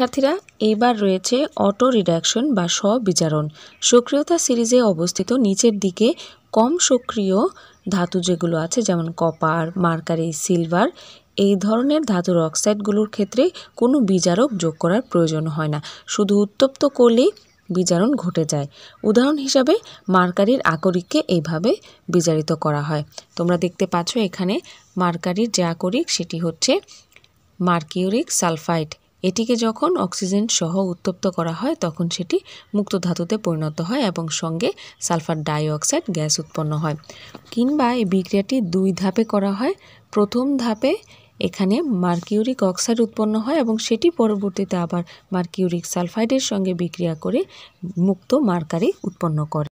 শিক্ষার্থীরা এইবার রয়েছে অটো রিডাকশন বা স্ববিচারণ সক্রিয়তা সিরিজে অবস্থিত নিচের দিকে কম সক্রিয় ধাতু যেগুলো আছে যেমন কপার মার্কারি সিলভার এই ধরনের ধাতুর অক্সাইডগুলোর ক্ষেত্রে কোনো বিজারক যোগ করার প্রয়োজন হয় না শুধু উত্তপ্ত করলেই বিজারণ ঘটে যায় উদাহরণ হিসাবে মার্কারির আকরিককে এইভাবে বিজারিত করা হয় তোমরা দেখতে পাচ্ছ এখানে মার্কারির যে আকরিক সেটি হচ্ছে মার্কিউরিক সালফাইড এটিকে যখন অক্সিজেন সহ উত্তপ্ত করা হয় তখন সেটি মুক্ত ধাতুতে পরিণত হয় এবং সঙ্গে সালফার ডাইঅক্সাইড গ্যাস উৎপন্ন হয় কিংবা এই বিক্রিয়াটি দুই ধাপে করা হয় প্রথম ধাপে এখানে মার্কিউরিক অক্সাইড উৎপন্ন হয় এবং সেটি পরবর্তীতে আবার মার্কিউরিক সালফাইডের সঙ্গে বিক্রিয়া করে মুক্ত মার্কারি উৎপন্ন করে